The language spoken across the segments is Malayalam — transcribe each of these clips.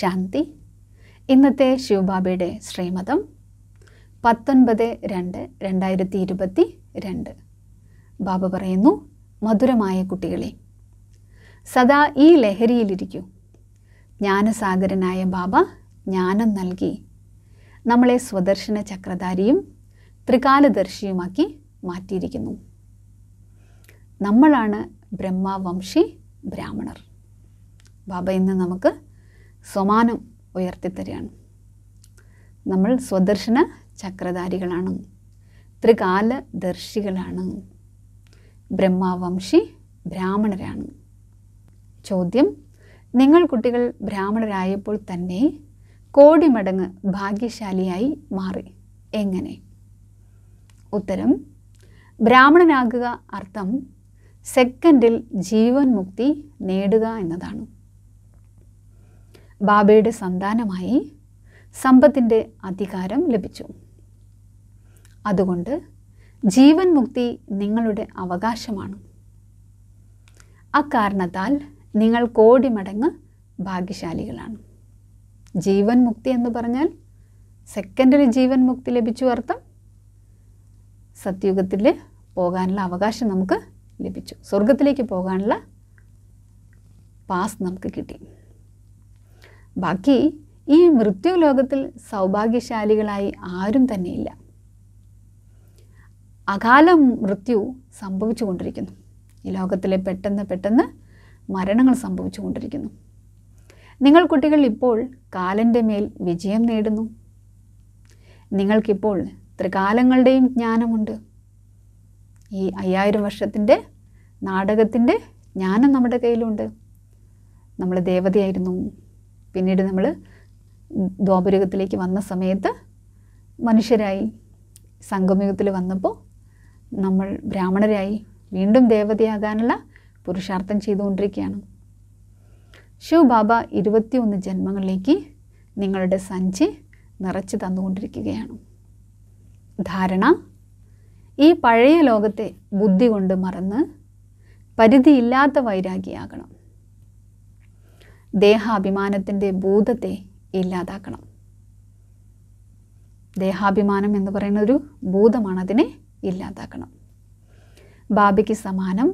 ശാന്തി ഇന്നത്തെ ശിവബാബയുടെ ശ്രീമതം പത്തൊൻപത് രണ്ട് രണ്ടായിരത്തി ഇരുപത്തി രണ്ട് ബാബ പറയുന്നു മധുരമായ കുട്ടികളെ സദാ ഈ ലഹരിയിലിരിക്കൂ ജ്ഞാനസാഗരനായ ബാബ ജ്ഞാനം നൽകി നമ്മളെ സ്വദർശന ചക്രധാരിയും ത്രികാലദർശിയുമാക്കി മാറ്റിയിരിക്കുന്നു നമ്മളാണ് ബ്രഹ്മവംശി ബ്രാഹ്മണർ ബാബ ഇന്ന് നമുക്ക് സമാനം ഉയർത്തിത്തരികയാണ് നമ്മൾ സ്വദർശന ചക്രധാരികളാണ് ത്രികാലദർശികളാണ് ബ്രഹ്മാവംശി ബ്രാഹ്മണരാണ് ചോദ്യം നിങ്ങൾ കുട്ടികൾ ബ്രാഹ്മണരായപ്പോൾ തന്നെ കോടി മടങ്ങ് ഭാഗ്യശാലിയായി മാറി എങ്ങനെ ഉത്തരം ബ്രാഹ്മണനാകുക അർത്ഥം സെക്കൻഡിൽ ജീവൻ മുക്തി നേടുക എന്നതാണ് ബാബയുടെ സന്താനമായി സമ്പത്തിൻ്റെ അധികാരം ലഭിച്ചു അതുകൊണ്ട് ജീവൻ മുക്തി നിങ്ങളുടെ അവകാശമാണ് അക്കാരണത്താൽ നിങ്ങൾ കോടി മടങ്ങ് ഭാഗ്യശാലികളാണ് ജീവൻ മുക്തി എന്ന് പറഞ്ഞാൽ സെക്കൻഡറി ജീവൻ മുക്തി ലഭിച്ചു അർത്ഥം സത്യുഗത്തിൽ പോകാനുള്ള അവകാശം നമുക്ക് ലഭിച്ചു സ്വർഗത്തിലേക്ക് പോകാനുള്ള പാസ് നമുക്ക് കിട്ടി ബാക്കി ഈ ലോകത്തിൽ സൗഭാഗ്യശാലികളായി ആരും തന്നെയില്ല അകാല മൃത്യു സംഭവിച്ചുകൊണ്ടിരിക്കുന്നു ഈ ലോകത്തിലെ പെട്ടെന്ന് പെട്ടെന്ന് മരണങ്ങൾ സംഭവിച്ചുകൊണ്ടിരിക്കുന്നു നിങ്ങൾ കുട്ടികൾ ഇപ്പോൾ കാലൻ്റെ മേൽ വിജയം നേടുന്നു നിങ്ങൾക്കിപ്പോൾ ത്രികാലങ്ങളുടെയും ജ്ഞാനമുണ്ട് ഈ അയ്യായിരം വർഷത്തിൻ്റെ നാടകത്തിൻ്റെ ജ്ഞാനം നമ്മുടെ കയ്യിലുണ്ട് നമ്മൾ ദേവതയായിരുന്നു പിന്നീട് നമ്മൾ ദ്വാപരുഗത്തിലേക്ക് വന്ന സമയത്ത് മനുഷ്യരായി സംഗമയുഗത്തിൽ വന്നപ്പോൾ നമ്മൾ ബ്രാഹ്മണരായി വീണ്ടും ദേവതയാകാനുള്ള പുരുഷാർത്ഥം ചെയ്തുകൊണ്ടിരിക്കുകയാണ് ശിവ ബാബ ഇരുപത്തിയൊന്ന് ജന്മങ്ങളിലേക്ക് നിങ്ങളുടെ സഞ്ചി നിറച്ച് തന്നുകൊണ്ടിരിക്കുകയാണ് ധാരണ ഈ പഴയ ലോകത്തെ ബുദ്ധി കൊണ്ട് മറന്ന് പരിധിയില്ലാത്ത വൈരാഗിയാകണം ദേഹാഭിമാനത്തിൻ്റെ ഭൂതത്തെ ഇല്ലാതാക്കണം ദേഹാഭിമാനം എന്ന് പറയുന്ന ഒരു ഭൂതമാണ് അതിനെ ഇല്ലാതാക്കണം ബാബയ്ക്ക് സമാനം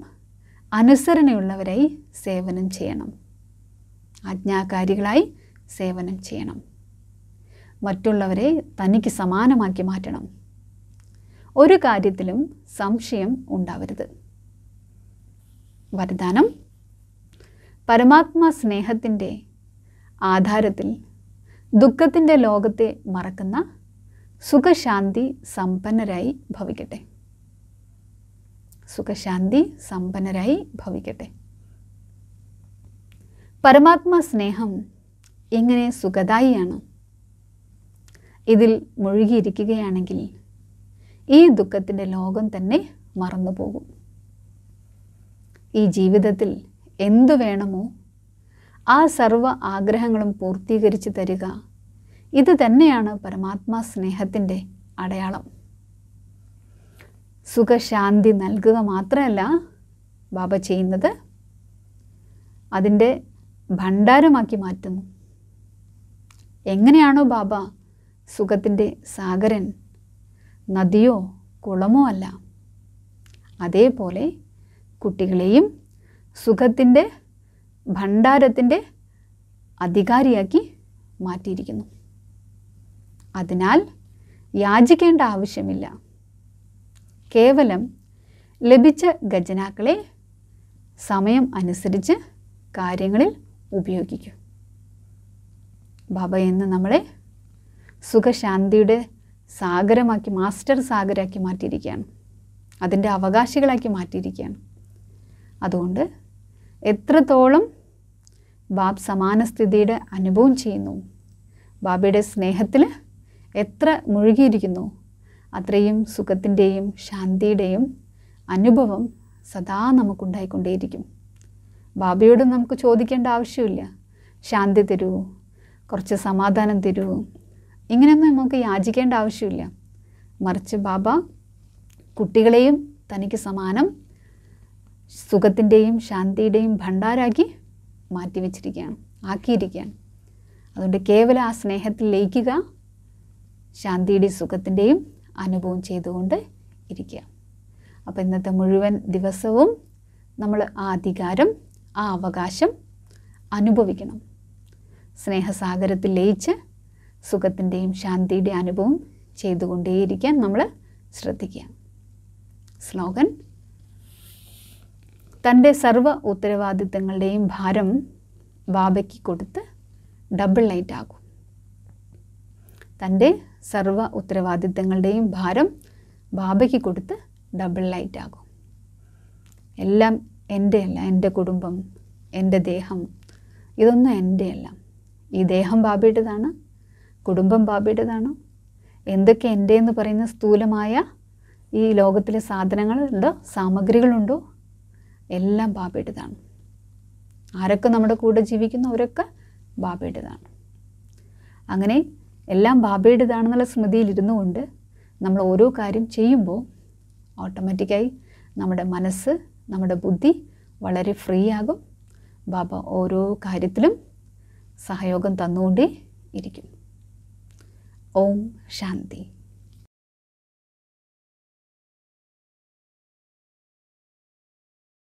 അനുസരണയുള്ളവരായി സേവനം ചെയ്യണം ആജ്ഞാകാരികളായി സേവനം ചെയ്യണം മറ്റുള്ളവരെ തനിക്ക് സമാനമാക്കി മാറ്റണം ഒരു കാര്യത്തിലും സംശയം ഉണ്ടാവരുത് വരദാനം പരമാത്മാ സ്നേഹത്തിൻ്റെ ആധാരത്തിൽ ദുഃഖത്തിൻ്റെ ലോകത്തെ മറക്കുന്ന സുഖശാന്തി സമ്പന്നരായി ഭവിക്കട്ടെ സുഖശാന്തി സമ്പന്നരായി ഭവിക്കട്ടെ പരമാത്മാ സ്നേഹം എങ്ങനെ സുഖദായിയാണ് ഇതിൽ മുഴുകിയിരിക്കുകയാണെങ്കിൽ ഈ ദുഃഖത്തിൻ്റെ ലോകം തന്നെ മറന്നു പോകും ഈ ജീവിതത്തിൽ എന്തു വേണമോ ആ സർവ ആഗ്രഹങ്ങളും പൂർത്തീകരിച്ചു തരിക ഇത് തന്നെയാണ് പരമാത്മാ സ്നേഹത്തിൻ്റെ അടയാളം സുഖശാന്തി നൽകുക മാത്രമല്ല ബാബ ചെയ്യുന്നത് അതിൻ്റെ ഭണ്ഡാരമാക്കി മാറ്റുന്നു എങ്ങനെയാണോ ബാബ സുഖത്തിൻ്റെ സാഗരൻ നദിയോ കുളമോ അല്ല അതേപോലെ കുട്ടികളെയും സുഖത്തിൻ്റെ ഭണ്ഡാരത്തിൻ്റെ അധികാരിയാക്കി മാറ്റിയിരിക്കുന്നു അതിനാൽ യാചിക്കേണ്ട ആവശ്യമില്ല കേവലം ലഭിച്ച ഖജനാക്കളെ സമയം അനുസരിച്ച് കാര്യങ്ങളിൽ ഉപയോഗിക്കൂ ബാബ എന്ന് നമ്മളെ സുഖശാന്തിയുടെ സാഗരമാക്കി മാസ്റ്റർ സാഗരമാക്കി മാറ്റിയിരിക്കുകയാണ് അതിൻ്റെ അവകാശികളാക്കി മാറ്റിയിരിക്കുകയാണ് അതുകൊണ്ട് എത്രത്തോളം ബാബ് സമാനസ്ഥിതിയുടെ അനുഭവം ചെയ്യുന്നു ബാബയുടെ സ്നേഹത്തിൽ എത്ര മുഴുകിയിരിക്കുന്നു അത്രയും സുഖത്തിൻ്റെയും ശാന്തിയുടെയും അനുഭവം സദാ നമുക്കുണ്ടായിക്കൊണ്ടേയിരിക്കും ബാബയോട് നമുക്ക് ചോദിക്കേണ്ട ആവശ്യമില്ല ശാന്തി തരൂ കുറച്ച് സമാധാനം തരൂ ഇങ്ങനെയൊന്നും നമുക്ക് യാചിക്കേണ്ട ആവശ്യമില്ല മറിച്ച് ബാബ കുട്ടികളെയും തനിക്ക് സമാനം സുഖത്തിൻ്റെയും ശാന്തിയുടെയും ഭണ്ഡാരാക്കി മാറ്റിവെച്ചിരിക്കുകയാണ് ആക്കിയിരിക്കുകയാണ് അതുകൊണ്ട് കേവലം ആ സ്നേഹത്തിൽ ലയിക്കുക ശാന്തിയുടെയും സുഖത്തിൻ്റെയും അനുഭവം ചെയ്തുകൊണ്ട് ഇരിക്കുക അപ്പോൾ ഇന്നത്തെ മുഴുവൻ ദിവസവും നമ്മൾ ആ അധികാരം ആ അവകാശം അനുഭവിക്കണം സ്നേഹസാഗരത്തിൽ ലയിച്ച് സുഖത്തിൻ്റെയും ശാന്തിയുടെയും അനുഭവം ചെയ്തുകൊണ്ടേയിരിക്കാൻ നമ്മൾ ശ്രദ്ധിക്കുക സ്ലോഗൻ തൻ്റെ സർവ്വ ഉത്തരവാദിത്തങ്ങളുടെയും ഭാരം ബാബയ്ക്ക് കൊടുത്ത് ഡബിൾ നൈറ്റ് ആകും തൻ്റെ സർവ്വ ഉത്തരവാദിത്തങ്ങളുടെയും ഭാരം ബാബയ്ക്ക് കൊടുത്ത് ഡബിൾ ലൈറ്റ് ആകും എല്ലാം എൻ്റെ അല്ല എൻ്റെ കുടുംബം എൻ്റെ ദേഹം ഇതൊന്നും എൻ്റെ അല്ല ഈ ദേഹം ബാബയുടേതാണ് കുടുംബം ബാബയുടേതാണ് എന്തൊക്കെ എൻ്റെ എന്ന് പറയുന്ന സ്ഥൂലമായ ഈ ലോകത്തിലെ സാധനങ്ങളുണ്ടോ സാമഗ്രികളുണ്ടോ എല്ലാം ബാബയുടേതാണ് ആരൊക്കെ നമ്മുടെ കൂടെ ജീവിക്കുന്നു അവരൊക്കെ ബാബയുടേതാണ് അങ്ങനെ എല്ലാം ബാബയുടേതാണെന്നുള്ള സ്മൃതിയിലിരുന്നു കൊണ്ട് നമ്മൾ ഓരോ കാര്യം ചെയ്യുമ്പോൾ ഓട്ടോമാറ്റിക്കായി നമ്മുടെ മനസ്സ് നമ്മുടെ ബുദ്ധി വളരെ ഫ്രീ ആകും ബാബ ഓരോ കാര്യത്തിലും സഹയോഗം തന്നുകൊണ്ടേ ഇരിക്കും ഓം ശാന്തി